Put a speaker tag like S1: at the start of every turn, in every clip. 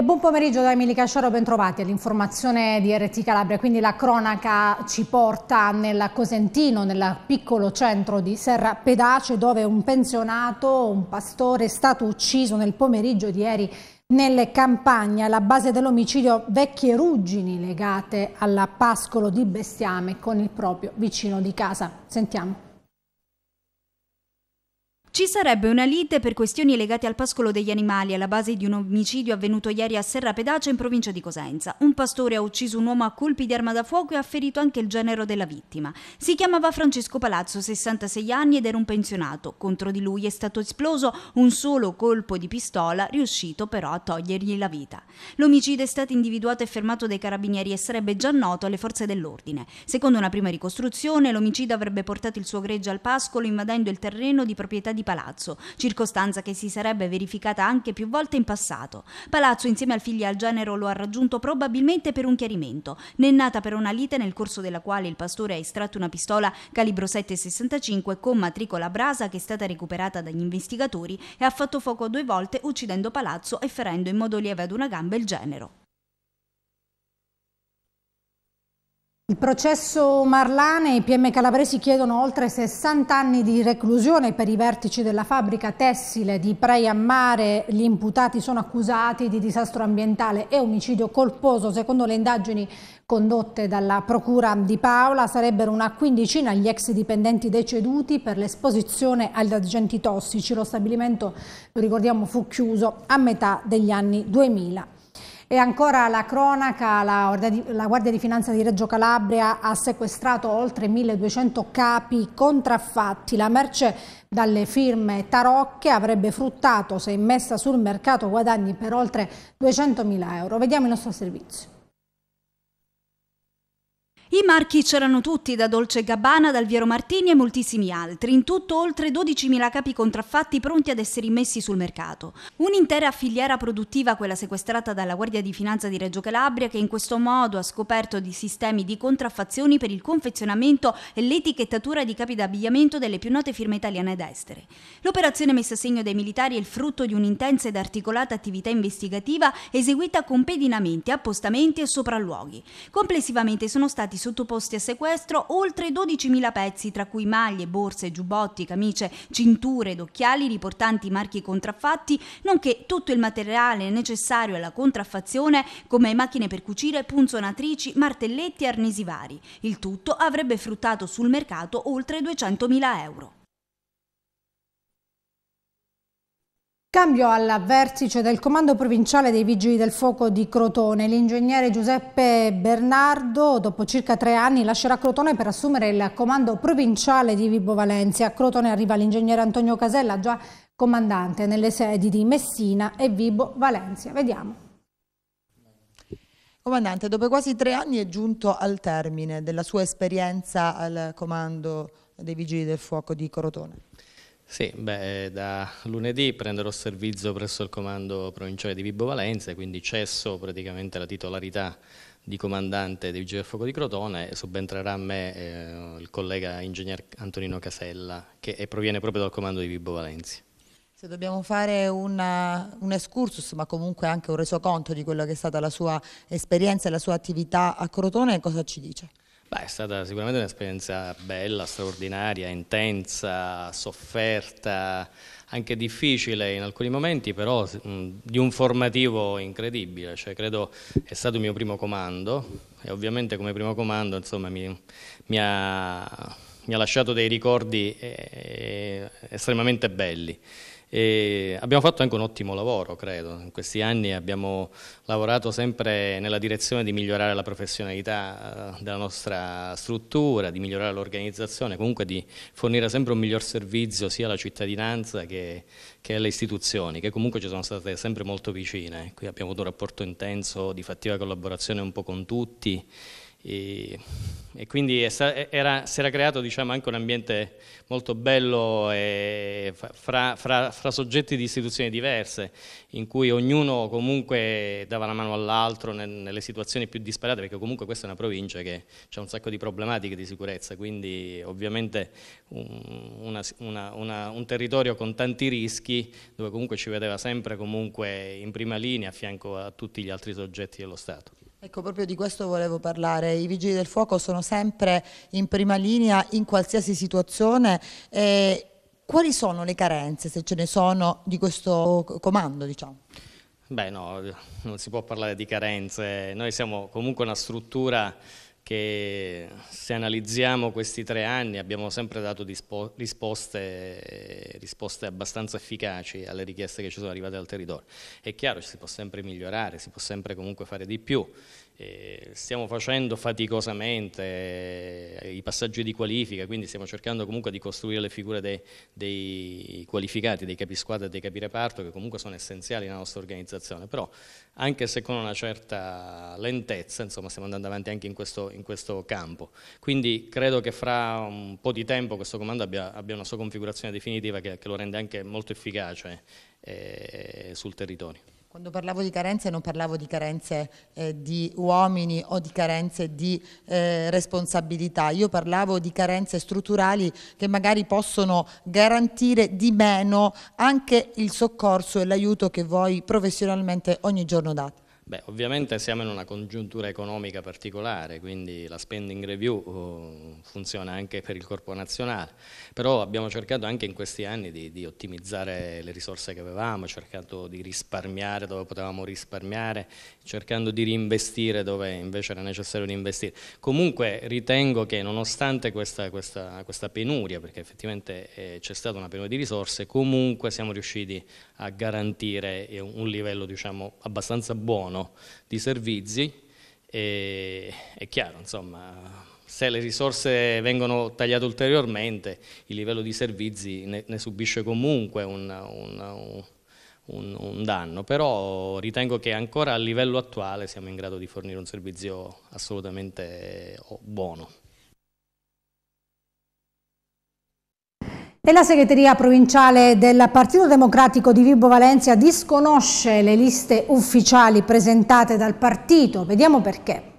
S1: E buon pomeriggio da Emili Casciaro, bentrovati all'informazione di RT Calabria. Quindi la cronaca ci porta nel Cosentino, nel piccolo centro di Serra Pedace, dove un pensionato, un pastore, è stato ucciso nel pomeriggio di ieri nelle campagne alla base dell'omicidio vecchie ruggini legate al pascolo di bestiame con il proprio vicino di casa. Sentiamo.
S2: Ci sarebbe una lite per questioni legate al pascolo degli animali alla base di un omicidio avvenuto ieri a Serra Pedace in provincia di Cosenza. Un pastore ha ucciso un uomo a colpi di arma da fuoco e ha ferito anche il genero della vittima. Si chiamava Francesco Palazzo, 66 anni ed era un pensionato. Contro di lui è stato esploso un solo colpo di pistola, riuscito però a togliergli la vita. L'omicidio è stato individuato e fermato dai carabinieri e sarebbe già noto alle forze dell'ordine. Secondo una prima ricostruzione, l'omicidio avrebbe portato il suo greggio al pascolo invadendo il terreno di proprietà di Palazzo Palazzo, circostanza che si sarebbe verificata anche più volte in passato. Palazzo insieme al figlio e al genero lo ha raggiunto probabilmente per un chiarimento. Ne è nata per una lite nel corso della quale il pastore ha estratto una pistola calibro 7,65 con matricola brasa che è stata recuperata dagli investigatori e ha fatto fuoco due volte uccidendo Palazzo e ferendo in modo lieve ad una gamba il genero.
S1: Il processo Marlane, e i PM calabresi chiedono oltre 60 anni di reclusione per i vertici della fabbrica tessile di Praia Mare. Gli imputati sono accusati di disastro ambientale e omicidio colposo. Secondo le indagini condotte dalla Procura di Paola sarebbero una quindicina gli ex dipendenti deceduti per l'esposizione agli agenti tossici. Lo stabilimento, lo ricordiamo, fu chiuso a metà degli anni 2000. E ancora la cronaca, la, la, Guardia di Finanza di Reggio Calabria ha sequestrato oltre 1200 capi contraffatti. La merce dalle firme tarocche avrebbe fruttato, se immessa sul mercato, guadagni per oltre 200.000 euro. Vediamo il nostro servizio.
S2: I marchi c'erano tutti, da Dolce Gabbana, dal Viero Martini e moltissimi altri, in tutto oltre 12.000 capi contraffatti pronti ad essere immessi sul mercato. Un'intera filiera produttiva, quella sequestrata dalla Guardia di Finanza di Reggio Calabria, che in questo modo ha scoperto di sistemi di contraffazioni per il confezionamento e l'etichettatura di capi d'abbigliamento delle più note firme italiane ed estere. L'operazione messa a segno dai militari è il frutto di un'intensa ed articolata attività investigativa eseguita con pedinamenti, appostamenti e sopralluoghi. Complessivamente sono stati sottoposti a sequestro oltre 12.000 pezzi, tra cui maglie, borse, giubbotti, camicie, cinture ed occhiali riportanti marchi contraffatti, nonché tutto il materiale necessario alla contraffazione, come macchine per cucire, punzonatrici, martelletti e arnesi vari. Il tutto avrebbe fruttato sul mercato oltre 200.000 euro.
S1: Cambio al vertice del Comando Provinciale dei Vigili del Fuoco di Crotone. L'ingegnere Giuseppe Bernardo, dopo circa tre anni, lascerà Crotone per assumere il Comando Provinciale di Vibo Valencia. A Crotone arriva l'ingegnere Antonio Casella, già comandante nelle sedi di Messina e Vibo Valencia. Vediamo.
S3: Comandante, dopo quasi tre anni è giunto al termine della sua esperienza al Comando dei Vigili del Fuoco di
S4: Crotone. Sì, beh, da lunedì prenderò servizio presso il comando provinciale di Vibo Valenze, quindi cesso praticamente la titolarità di comandante dei Vigili del Fuoco di Crotone e subentrerà a me eh, il collega ingegner Antonino Casella che proviene proprio dal comando di Vibo Valenzi.
S3: Se dobbiamo fare una, eh, un excursus, ma comunque anche un resoconto di quella che è stata la sua esperienza e la sua attività a Crotone, cosa ci dice?
S4: Beh, è stata sicuramente un'esperienza bella, straordinaria, intensa, sofferta, anche difficile in alcuni momenti, però mh, di un formativo incredibile, cioè, credo è stato il mio primo comando e ovviamente come primo comando insomma, mi, mi, ha, mi, ha, lasciato dei ricordi eh, estremamente belli. E abbiamo fatto anche un ottimo lavoro, credo. In questi anni abbiamo lavorato sempre nella direzione di migliorare la professionalità eh, della nostra struttura, di migliorare l'organizzazione, comunque di fornire sempre un miglior servizio sia alla cittadinanza che, che alle istituzioni, che comunque ci sono state sempre molto vicine. Qui abbiamo avuto un rapporto intenso di fattiva collaborazione un po' con tutti e, e quindi era, si era creato diciamo, anche un ambiente molto bello fra, fra, fra, soggetti di istituzioni diverse, in cui ognuno comunque dava la mano all'altro nelle situazioni più disparate, perché comunque questa è una provincia che ha un sacco di problematiche di sicurezza, quindi ovviamente un, una, una, un territorio con tanti rischi, dove comunque ci vedeva sempre comunque in prima linea a fianco a tutti gli altri soggetti dello Stato.
S3: Ecco, proprio di questo volevo parlare. I vigili del fuoco sono sempre in prima linea in qualsiasi situazione. Eh, quali sono le carenze, se ce ne sono, di questo comando? Diciamo?
S4: Beh no, non si può parlare di carenze. Noi siamo comunque una struttura che se analizziamo questi tre anni abbiamo sempre dato risposte, risposte, abbastanza efficaci alle richieste che ci sono arrivate dal territorio. È chiaro, si può sempre migliorare, si può sempre comunque fare di più, eh, stiamo facendo faticosamente eh, i passaggi di qualifica, quindi stiamo cercando comunque di costruire le figure dei, dei qualificati, dei capisquadra e dei capireparto che comunque sono essenziali nella nostra organizzazione, però anche se con una certa lentezza, insomma stiamo andando avanti anche in questo, in questo campo. Quindi credo che fra un po' di tempo questo comando abbia, abbia una sua configurazione definitiva che, che, lo rende anche molto efficace eh, sul territorio.
S3: Quando parlavo di carenze non parlavo di carenze eh, di uomini o di carenze di eh, responsabilità, io parlavo di carenze strutturali che magari possono garantire di meno anche il soccorso e l'aiuto che voi professionalmente ogni giorno date.
S4: Beh, ovviamente siamo in una congiuntura economica particolare, quindi la spending review eh, funziona anche per il corpo nazionale, però abbiamo cercato anche in questi anni di, di ottimizzare le risorse che avevamo, cercando di risparmiare dove potevamo risparmiare, cercando di reinvestire dove invece era necessario reinvestire. Comunque ritengo che nonostante questa, questa, questa penuria, perché effettivamente eh, c'è stata una penuria di risorse, comunque siamo riusciti a garantire un, un livello diciamo, abbastanza buono piano di servizi, e, è chiaro, insomma, se le risorse vengono tagliate ulteriormente, il livello di servizi ne, ne subisce comunque un, un, un, un, danno, però ritengo che ancora a livello attuale siamo in grado di fornire un servizio assolutamente buono.
S1: E la segreteria provinciale del Partito Democratico di Vibo Valencia disconosce le liste ufficiali presentate dal partito. Vediamo perché.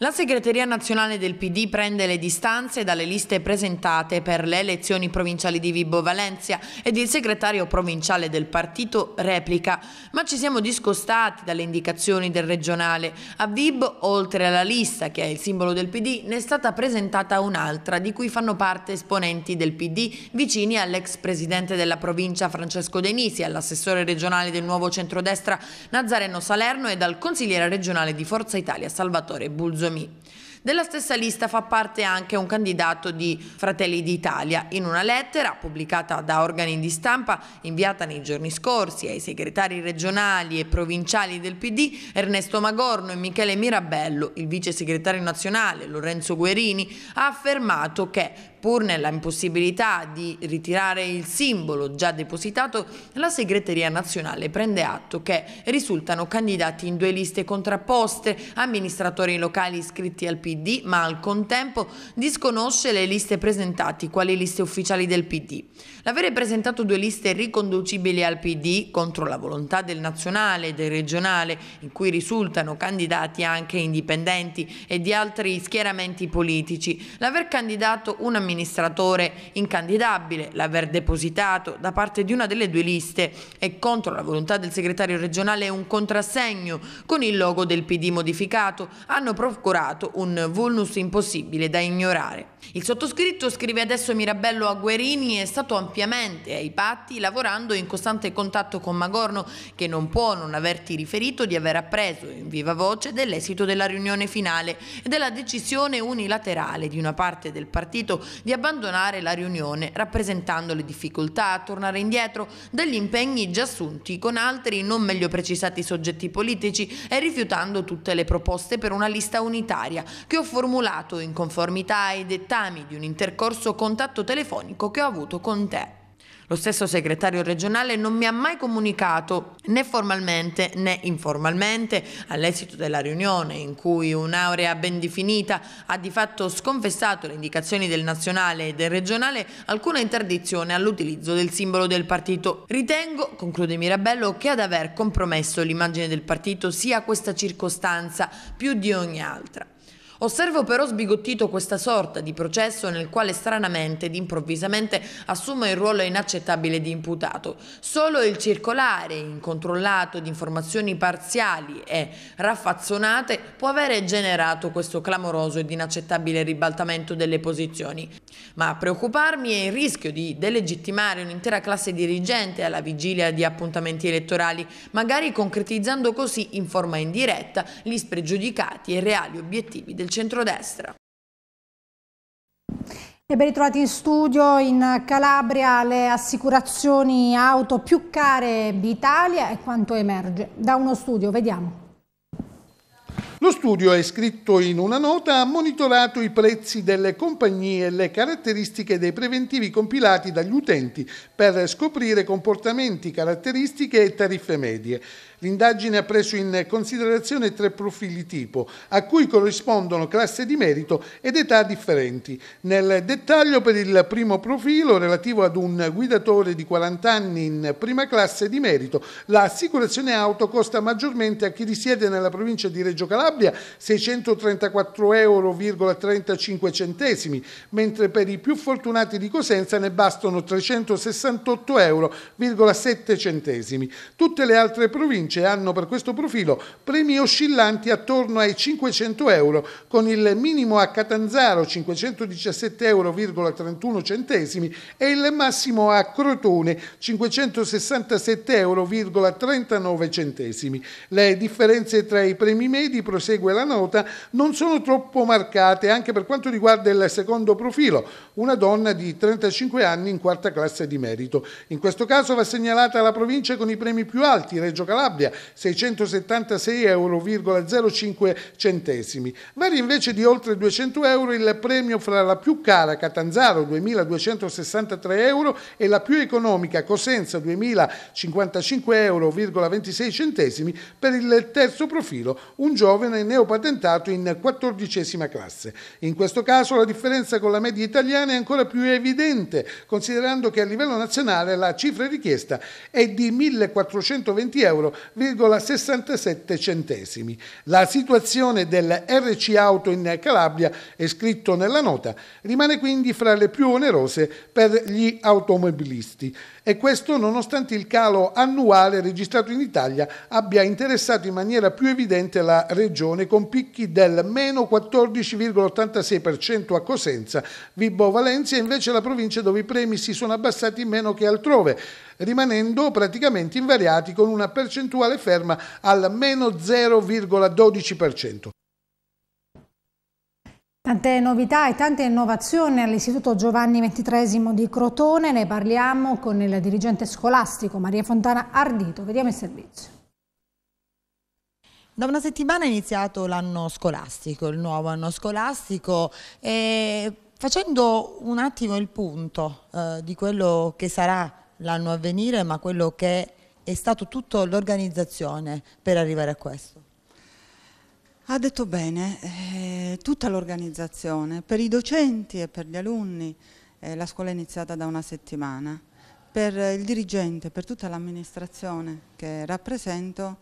S5: La segreteria nazionale del PD prende le distanze dalle liste presentate per le elezioni provinciali di Vibo Valencia ed il segretario provinciale del partito replica, ma ci siamo discostati dalle indicazioni del regionale. A Vibo, oltre alla lista che è il simbolo del PD, ne è stata presentata un'altra di cui fanno parte esponenti del PD vicini all'ex presidente della provincia Francesco Denisi, all'assessore regionale del nuovo centrodestra Nazareno Salerno e al consigliere regionale di Forza Italia Salvatore Bulzoni. Scusami. Della stessa lista fa parte anche un candidato di Fratelli d'Italia. In una lettera pubblicata da organi di stampa, inviata nei giorni scorsi ai segretari regionali e provinciali del PD, Ernesto Magorno e Michele Mirabello, il vice segretario nazionale Lorenzo Guerini, ha affermato che pur nella impossibilità di ritirare il simbolo già depositato, la segreteria nazionale prende atto che risultano candidati in due liste contrapposte, amministratori locali iscritti al PD, ma al contempo disconosce le liste presentate quali liste ufficiali del PD. L'avere presentato due liste riconducibili al PD contro la volontà del nazionale e del regionale, in cui risultano candidati anche indipendenti e di altri schieramenti politici, l'aver candidato una amministratore incandidabile, l'aver depositato da parte di una delle due liste e contro la volontà del segretario regionale un contrassegno con il logo del PD modificato hanno procurato un vulnus impossibile da ignorare. Il sottoscritto, scrive adesso Mirabello Agguerini, è stato ampiamente ai patti lavorando in costante contatto con Magorno che non può non averti riferito di aver appreso in viva voce dell'esito della riunione finale e della decisione unilaterale di una parte del partito di abbandonare la riunione, rappresentando le difficoltà a tornare indietro dagli impegni già assunti con altri non meglio precisati soggetti politici e rifiutando tutte le proposte per una lista unitaria che ho formulato in conformità ai dettami di un intercorso contatto telefonico che ho avuto con te. Lo stesso segretario regionale non mi ha mai comunicato né formalmente né informalmente all'esito della riunione in cui un'aurea ben definita ha di fatto sconfessato le indicazioni del nazionale e del regionale alcuna interdizione all'utilizzo del simbolo del partito. Ritengo, conclude Mirabello, che ad aver compromesso l'immagine del partito sia questa circostanza più di ogni altra. Osservo però sbigottito questa sorta di processo nel quale stranamente ed improvvisamente assume il ruolo inaccettabile di imputato. Solo il circolare, incontrollato di informazioni parziali e raffazzonate, può avere generato questo clamoroso ed inaccettabile ribaltamento delle posizioni. Ma a preoccuparmi è il rischio di delegittimare un'intera classe dirigente alla vigilia di appuntamenti elettorali, magari concretizzando così in forma indiretta gli spregiudicati e reali obiettivi del del centrodestra.
S1: E ben ritrovati in studio in Calabria le assicurazioni auto più care d'Italia e quanto emerge da uno studio, vediamo.
S6: Lo studio è scritto in una nota, ha monitorato i prezzi delle compagnie e le caratteristiche dei preventivi compilati dagli utenti per scoprire comportamenti, caratteristiche e tariffe medie l'indagine ha preso in considerazione tre profili tipo, a cui corrispondono classe di merito ed età differenti. Nel dettaglio per il primo profilo, relativo ad un guidatore di 40 anni in prima classe di merito, l'assicurazione auto costa maggiormente a chi risiede nella provincia di Reggio Calabria 634,35 euro, mentre per i più fortunati di Cosenza ne bastano 368,7 euro. Tutte le altre province province hanno per questo profilo premi oscillanti attorno ai 500 euro, con il minimo a Catanzaro 517,31 euro e il massimo a Crotone 567,39 euro. Le differenze tra i premi medi, prosegue la nota, non sono troppo marcate anche per quanto riguarda il secondo profilo, una donna di 35 anni in quarta classe di merito. In questo caso va segnalata la provincia con i premi più alti, Reggio Calabria Calabria 676,05 euro. Varia invece di oltre 200 euro il premio fra la più cara Catanzaro 2.263 euro e la più economica Cosenza 2.055,26 euro per il terzo profilo, un giovane neopatentato in quattordicesima classe. In questo caso la differenza con la media italiana è ancora più evidente, considerando che a livello nazionale la cifra richiesta è di 1.420 euro 0,67 centesimi. La situazione del RC Auto in Calabria, è scritto nella nota, rimane quindi fra le più onerose per gli automobilisti e questo nonostante il calo annuale registrato in Italia abbia interessato in maniera più evidente la regione con picchi del meno 14,86% a Cosenza, Vibo Valencia e invece la provincia dove i premi si sono abbassati meno che altrove, rimanendo praticamente invariati con una percentuale ferma al meno 0,12%.
S1: Tante novità e tante innovazioni all'Istituto Giovanni XXIII di Crotone, ne parliamo con il dirigente scolastico Maria Fontana Ardito, vediamo il servizio.
S3: Da una settimana è iniziato l'anno scolastico, il nuovo anno scolastico e facendo un attimo il punto eh, di quello che sarà l'anno a venire ma quello che è stato tutto
S7: l'organizzazione
S3: per arrivare a questo.
S7: Ha detto bene eh, tutta l'organizzazione, per i docenti e per gli alunni, eh, la scuola è iniziata da una settimana, per il dirigente, per tutta l'amministrazione che rappresento,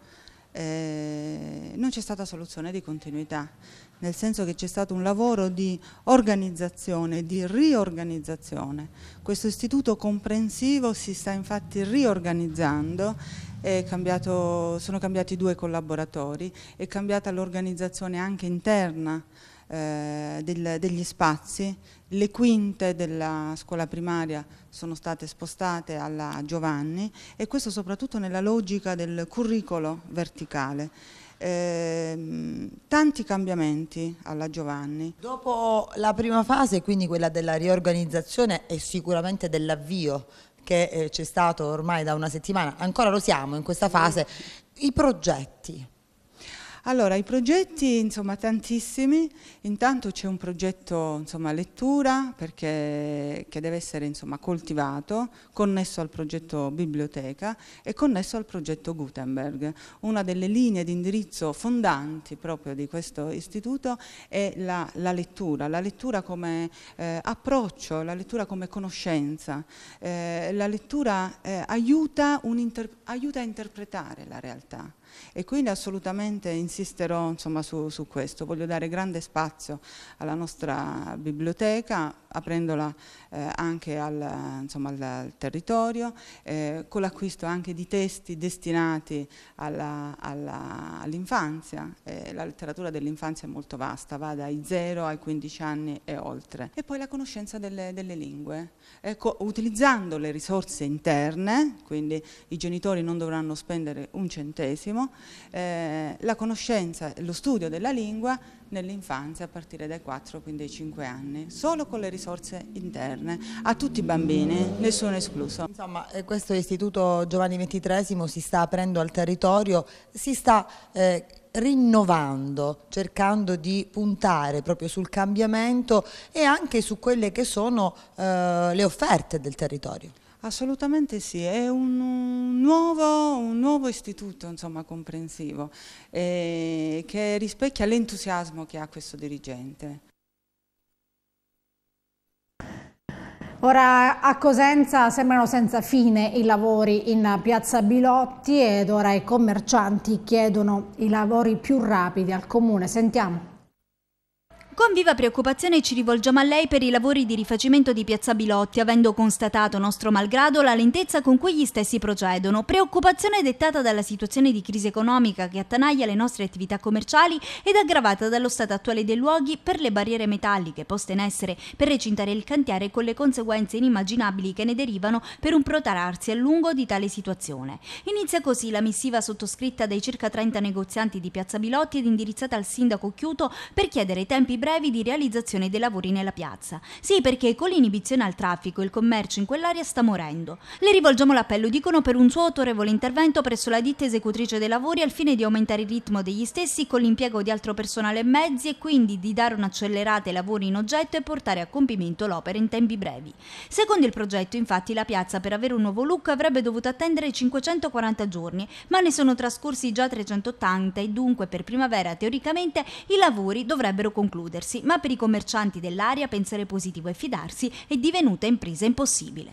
S7: eh, non c'è stata soluzione di continuità, nel senso che c'è stato un lavoro di organizzazione, di riorganizzazione. Questo istituto comprensivo si sta infatti riorganizzando cambiato, sono cambiati due collaboratori, è cambiata l'organizzazione anche interna eh, del, degli spazi, le quinte della scuola primaria sono state spostate alla Giovanni e questo soprattutto nella logica del curriculum verticale. Eh, tanti cambiamenti alla
S3: Giovanni. Dopo la prima fase, quindi quella della riorganizzazione e sicuramente dell'avvio che eh, c'è stato ormai da una settimana, ancora lo siamo in questa fase,
S7: i progetti. Allora, i progetti, insomma, tantissimi. Intanto c'è un progetto, insomma, lettura, perché, che deve essere, insomma, coltivato, connesso al progetto biblioteca e connesso al progetto Gutenberg. Una delle linee di indirizzo fondanti proprio di questo istituto è la, la lettura, la lettura come eh, approccio, la lettura come conoscenza. Eh, la lettura eh, aiuta, aiuta a interpretare la realtà e quindi assolutamente insisterò insomma, su, su, questo, voglio dare grande spazio alla nostra biblioteca aprendola eh, anche al, insomma, al, al territorio, eh, con l'acquisto anche di testi destinati all'infanzia, all eh, la letteratura dell'infanzia è molto vasta, va dai 0 ai 15 anni e oltre. E poi la conoscenza delle, delle lingue, ecco, utilizzando le risorse interne, quindi i genitori non dovranno spendere un centesimo, eh, la conoscenza, lo studio della lingua nell'infanzia a partire dai 4, quindi dai 5 anni, solo con le risorse interne, a tutti i bambini, nessuno escluso. Insomma,
S3: eh, questo istituto Giovanni XXIII si sta aprendo al territorio, si sta... Eh, rinnovando, cercando di puntare proprio sul cambiamento e anche su quelle che sono eh, le offerte del territorio.
S7: Assolutamente sì, è un nuovo, un nuovo istituto insomma, comprensivo eh, che rispecchia l'entusiasmo che ha questo dirigente. Ora a
S1: Cosenza sembrano senza fine i lavori in piazza Bilotti ed ora i commercianti chiedono i lavori più rapidi al comune. Sentiamo.
S2: Con viva preoccupazione ci rivolgiamo a lei per i lavori di rifacimento di Piazza Bilotti, avendo constatato nostro malgrado la lentezza con cui gli stessi procedono. Preoccupazione dettata dalla situazione di crisi economica che attanaglia le nostre attività commerciali ed aggravata dallo stato attuale dei luoghi per le barriere metalliche poste in essere per recintare il cantiere con le conseguenze inimmaginabili che ne derivano per un protararsi a lungo di tale situazione. Inizia così la missiva sottoscritta dai circa 30 negozianti di Piazza Bilotti ed indirizzata al sindaco Chiuto per chiedere tempi ben brevi di realizzazione dei lavori nella piazza. Sì, perché con l'inibizione al traffico il commercio in quell'area sta morendo. Le rivolgiamo l'appello, dicono, per un suo autorevole intervento presso la ditta esecutrice dei lavori al fine di aumentare il ritmo degli stessi con l'impiego di altro personale e mezzi e quindi di dare un'accelerata ai lavori in oggetto e portare a compimento l'opera in tempi brevi. Secondo il progetto, infatti, la piazza per avere un nuovo look avrebbe dovuto attendere 540 giorni, ma ne sono trascorsi già 380 e dunque per primavera teoricamente i lavori dovrebbero concludere chiudersi, ma per i commercianti dell'area pensare positivo e fidarsi è divenuta impresa impossibile.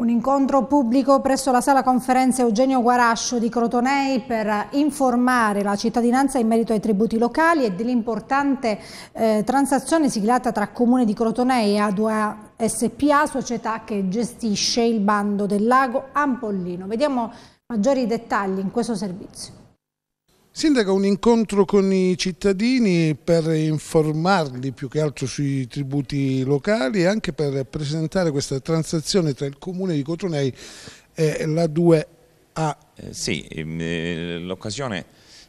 S1: Un incontro pubblico presso la sala conferenze Eugenio Guarascio di Crotonei per informare la cittadinanza in merito ai tributi locali e dell'importante eh, transazione siglata tra Comune di Crotonei e A2 SPA, società che gestisce il bando del lago Ampollino. Vediamo maggiori dettagli in questo servizio.
S6: Sindaco, un incontro con i cittadini per informarli più che altro sui tributi locali e anche per presentare questa transazione tra il comune di Cotonei e la 2A. Eh,
S8: sì, ehm, eh, l'occasione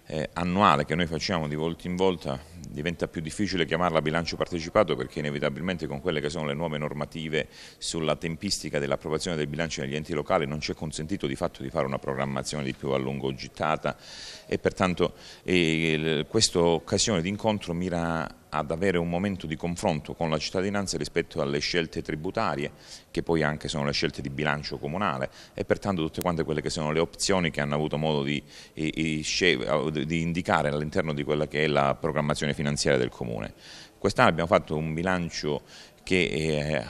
S8: eh, annuale che noi facciamo di volta in volta diventa più difficile chiamarla bilancio partecipato perché inevitabilmente con quelle che sono le nuove normative sulla tempistica dell'approvazione del bilancio negli enti locali non ci è consentito di fatto di fare una programmazione di più a lungo gittata e pertanto eh, questa occasione di incontro mira ad avere un momento di confronto con la cittadinanza rispetto alle scelte tributarie che poi anche sono le scelte di bilancio comunale e pertanto tutte quante quelle che sono le opzioni che hanno avuto modo di, eh, eh, di indicare all'interno di quella che è la programmazione gestione finanziaria del comune. Quest'anno abbiamo fatto un bilancio che eh,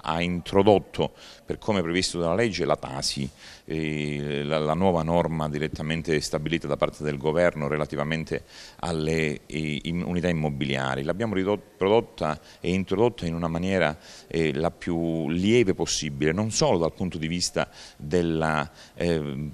S8: ha introdotto, per come previsto dalla legge, la TASI, eh, la nuova norma direttamente stabilita da parte del governo relativamente alle unità immobiliari. L'abbiamo prodotta e introdotta in una maniera eh, la più lieve possibile, non solo dal punto di vista della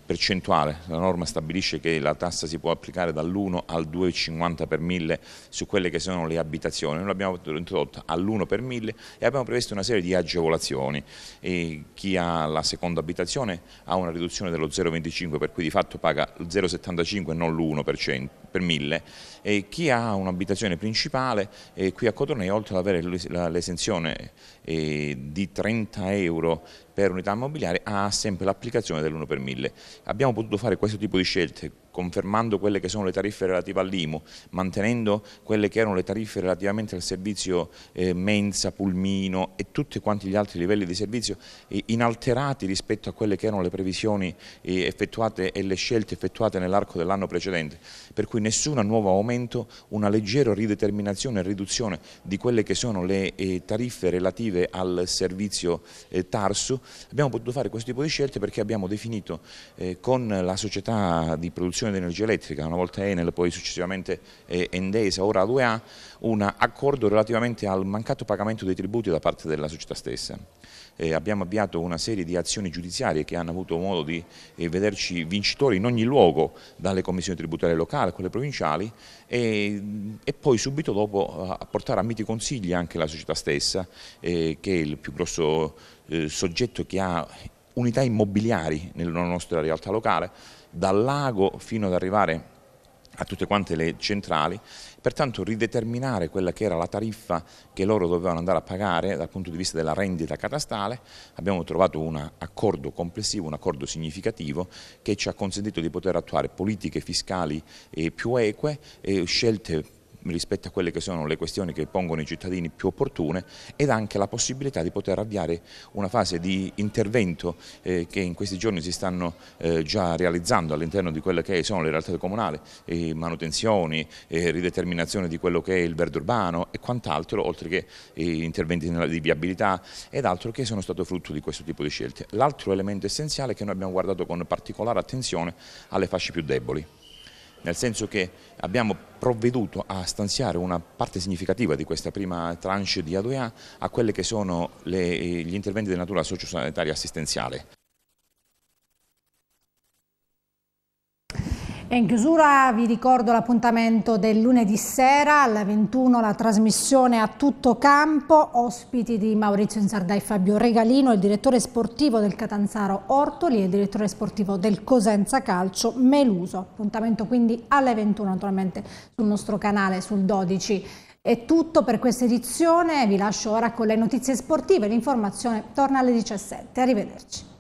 S8: percentuale, la norma stabilisce che la tassa si può applicare dall'1 al 2,50 per mille su quelle che sono le abitazioni sperimentazione, noi l'abbiamo introdotta all'1 per 1000 e abbiamo previsto una serie di agevolazioni. E chi ha la seconda abitazione ha una riduzione dello 0,25 per cui di fatto paga il 0,75 e non l'1% per 1000 e chi ha un'abitazione principale eh, qui a Cotonei oltre ad avere l'esenzione eh, di 30 euro per unità immobiliare ha sempre l'applicazione dell'1 per mille. Abbiamo potuto fare questo tipo di scelte confermando quelle che sono le tariffe relative all'IMU, mantenendo quelle che erano le tariffe relativamente al servizio eh, mensa, pulmino e tutti quanti gli altri livelli di servizio inalterati rispetto a quelle che erano le previsioni eh, effettuate e le scelte effettuate nell'arco dell'anno precedente. Per cui nessun nuovo aumento, una leggera rideterminazione e riduzione di quelle che sono le eh, tariffe relative al servizio eh, Tarsu. Abbiamo potuto fare questo tipo di scelte perché abbiamo definito eh, con la società di produzione di energia elettrica, una volta Enel, poi successivamente Endesa, ora A2A, un accordo relativamente al mancato pagamento dei tributi da parte della società stessa. Eh, abbiamo avviato una serie di azioni giudiziarie che hanno avuto modo di eh, vederci vincitori in ogni luogo, dalle commissioni tributarie locali a quelle provinciali e, e, poi subito dopo eh, a portare a miti consigli anche la società stessa eh, che è il più grosso eh, soggetto che ha unità immobiliari nella nostra realtà locale, dal lago fino ad arrivare a tutte quante le centrali pertanto rideterminare quella che era la tariffa che loro dovevano andare a pagare dal punto di vista della rendita catastale, abbiamo trovato un accordo complessivo, un accordo significativo che ci ha consentito di poter attuare politiche fiscali eh, più eque, eh, scelte rispetto a quelle che sono le questioni che pongono i cittadini più opportune ed anche la possibilità di poter avviare una fase di intervento eh, che in questi giorni si stanno eh, già realizzando all'interno di quelle che sono le realtà comunali, eh, manutenzioni, eh, rideterminazione di quello che è il verde urbano e quant'altro, oltre che eh, interventi di viabilità ed altro che sono stato frutto di questo tipo di scelte. L'altro elemento essenziale è che noi abbiamo guardato con particolare attenzione alle fasce più deboli nel senso che abbiamo provveduto a stanziare una parte significativa di questa prima tranche di A2A a quelli che sono le, gli interventi di natura sociosanitaria assistenziale.
S1: E in chiusura vi ricordo l'appuntamento del lunedì sera alle 21 la trasmissione a tutto campo, ospiti di Maurizio Insardai Fabio Regalino, il direttore sportivo del Catanzaro Ortoli e il direttore sportivo del Cosenza Calcio Meluso. Appuntamento quindi alle 21 naturalmente sul nostro canale sul 12. È tutto per questa edizione, vi lascio ora con le notizie sportive, l'informazione torna alle 17. Arrivederci.